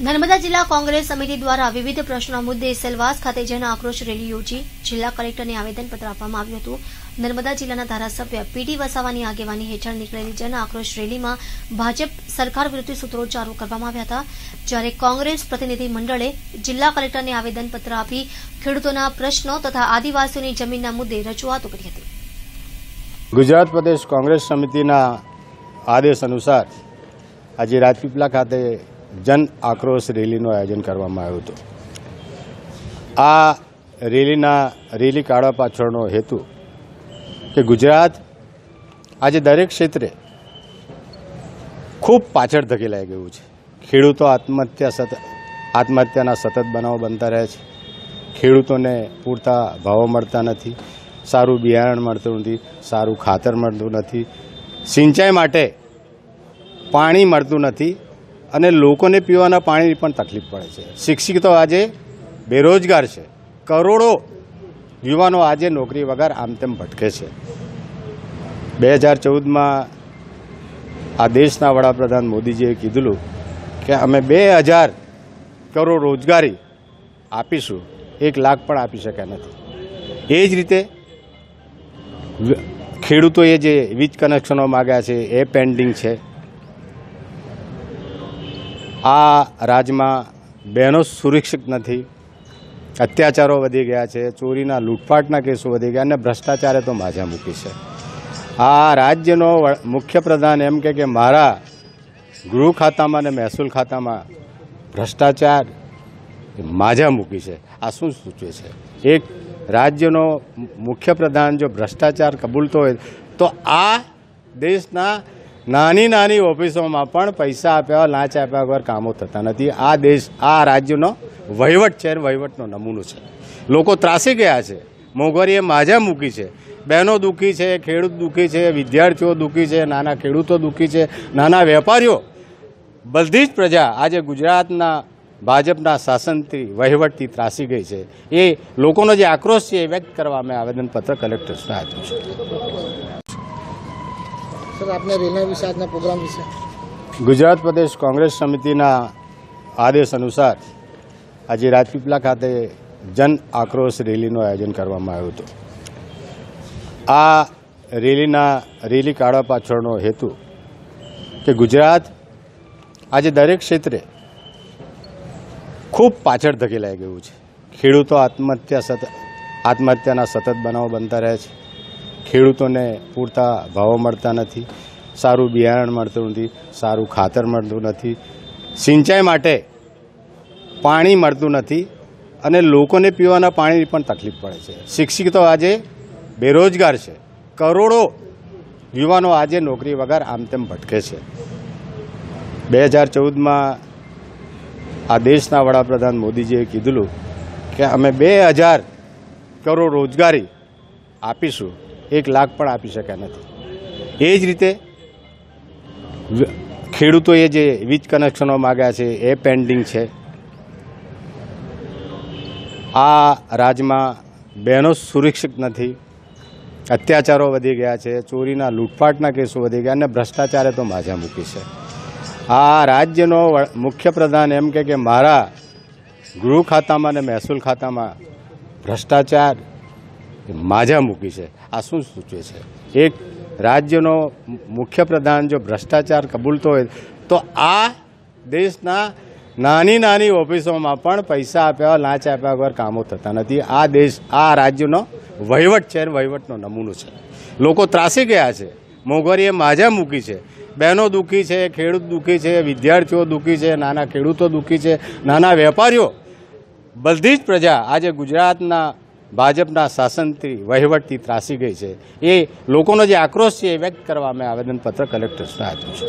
નર્મદા જિલ્લા કોંગ્રેસ સમિતિ દ્વારા વિવિધ પ્રશ્નો મુદ્દે સેલવાસ ખાતે જન આક્રોશ રેલી યોજી જિલ્લા કલેક્ટરને આવેદનપત્ર આપવામાં આવ્યું હતું નર્મદા જિલ્લાના ધારાસભ્ય પીટી વસાવાની આગેવાની હેઠળ નીકળેલી જન આક્રોશ રેલીમાં ભાજપ સરકાર વિરુદ્ધ સૂત્રોચ્ચારો કરવામાં આવ્યા હતા જ્યારે કોંગ્રેસ પ્રતિનિધિ મંડળે જિલ્લા કલેક્ટરને આવેદનપત્ર આપી ખેડૂતોના પ્રશ્નો તથા આદિવાસીઓની જમીનના મુદ્દે રજૂઆતો કરી હતી ગુજરાત પ્રદેશ કોંગ્રેસ સમિતિના આદેશ અનુસાર આજે રાજપીપલા ખાતે જન આક્રોશ રેલીનું આયોજન કરવામાં આવ્યું હતું આ રેલીના રેલી કાઢવા પાછળનો હેતુ કે ગુજરાત આજે દરેક ક્ષેત્રે ખૂબ પાછળ ધકેલાઈ ગયું છે ખેડૂતો આત્મહત્યા સતત આત્મહત્યાના સતત બનાવો બનતા રહે છે ખેડૂતોને પૂરતા ભાવો મળતા નથી સારું બિયારણ મળતું નથી સારું ખાતર મળતું નથી સિંચાઈ માટે પાણી મળતું નથી અને લોકોને પીવાના પાણીની પણ તકલીફ પડે છે શિક્ષિતો આજે બેરોજગાર છે કરોડો યુવાનો આજે નોકરી વગર આમ તેમ ભટકે છે બે હજાર ચૌદમાં આ દેશના વડાપ્રધાન મોદીજીએ કીધેલું કે અમે બે હજાર કરોડ રોજગારી આપીશું એક લાખ પણ આપી શક્યા નથી એ જ રીતે ખેડૂતોએ જે વીજ કનેક્શનો માગ્યા છે એ પેન્ડિંગ છે આ રાજમાં બહેનો સુરક્ષિત નથી અત્યાચારો વધી ગયા છે ચોરીના લૂંટફાટના કેસો વધી ગયા અને ભ્રષ્ટાચારે તો માજા મૂકી છે આ રાજ્યનો મુખ્ય પ્રધાન એમ કે કે મારા ગૃહ ખાતામાં અને મહેસૂલ ખાતામાં ભ્રષ્ટાચાર માજા મૂકી છે આ શું સૂચવે છે એક રાજ્યનો મુખ્ય પ્રધાન જો ભ્રષ્ટાચાર કબૂલતો હોય તો આ દેશના નાની નાની ઓફિસોમાં પણ પૈસા આપ્યા લાંચ આપ્યા વગર કામો થતા નથી આ દેશ આ રાજ્યનો વહીવટ છે વહીવટનો નમૂનો છે લોકો ત્રાસી ગયા છે મોંઘવારીએ માજા મૂકી છે બહેનો દુઃખી છે ખેડૂત દુઃખી છે વિદ્યાર્થીઓ દુઃખી છે નાના ખેડૂતો દુઃખી છે નાના વેપારીઓ બધી જ પ્રજા આજે ગુજરાતના ભાજપના શાસનથી વહીવટથી ત્રાસી ગઈ છે એ લોકોનો જે આક્રોશ છે એ વ્યક્ત કરવા મેં આવેદનપત્ર કલેક્ટર્સને આપ્યું છે ગુજરાત પ્રદેશ કોંગ્રેસ સમિતિના આદેશ અનુસાર આજે રાજપીપલા ખાતે જન આક્રોશ રેલીનું આયોજન કરવામાં આવ્યું હતું આ રેલીના રેલી કાઢવા પાછળનો હેતુ કે ગુજરાત આજે દરેક ક્ષેત્રે ખૂબ પાછળ ધકેલાઈ ગયું છે ખેડૂતો આત્મહત્યા સતત આત્મહત્યાના સતત બનાવો બનતા રહે છે ખેડૂતોને પૂરતા ભાવો મળતા નથી સારું બિયારણ મળતું નથી સારું ખાતર મળતું નથી સિંચાઈ માટે પાણી મળતું નથી અને લોકોને પીવાના પાણીની પણ તકલીફ પડે છે શિક્ષિતો આજે બેરોજગાર છે કરોડો યુવાનો આજે નોકરી વગર આમ તેમ ભટકે છે બે હજાર ચૌદમાં આ દેશના વડાપ્રધાન મોદીજીએ કીધેલું કે અમે બે હજાર કરોડ રોજગારી આપીશું એક લાખ પણ આપી શક્યા નથી એ જ રીતે ખેડૂતોએ જે વીજ કનેક્શનો માગ્યા છે એ પેન્ડિંગ છે આ રાજ્યમાં બહેનો સુરક્ષિત નથી અત્યાચારો વધી ગયા છે ચોરીના લૂંટફાટના કેસો વધી ગયા અને ભ્રષ્ટાચારે તો માજા મૂકી છે આ રાજ્યનો મુખ્ય પ્રધાન એમ કે મારા ગૃહ ખાતામાં અને મહેસૂલ ખાતામાં ભ્રષ્ટાચાર માજા મૂકી છે આ શું સૂચવે છે એક રાજ્યનો મુખ્ય પ્રધાન જો ભ્રષ્ટાચાર કબૂલતો હોય તો આ દેશના નાની નાની ઓફિસોમાં પણ પૈસા આપ્યા લાંચ આપ્યા વગર કામો થતા નથી આ દેશ આ રાજ્યનો વહીવટ છે વહીવટનો નમૂનો છે લોકો ત્રાસી ગયા છે મોંઘવારીએ માજા મૂકી છે બહેનો દુઃખી છે ખેડૂત દુઃખી છે વિદ્યાર્થીઓ દુઃખી છે નાના ખેડૂતો દુઃખી છે નાના વેપારીઓ બધી જ પ્રજા આજે ગુજરાતના ભાજપના શાસનથી વહીવટથી ત્રાસી ગઈ છે એ લોકોનો જે આક્રોશ છે એ વ્યક્ત કરવા અમે આવેદનપત્ર કલેક્ટર્સને આપ્યું છે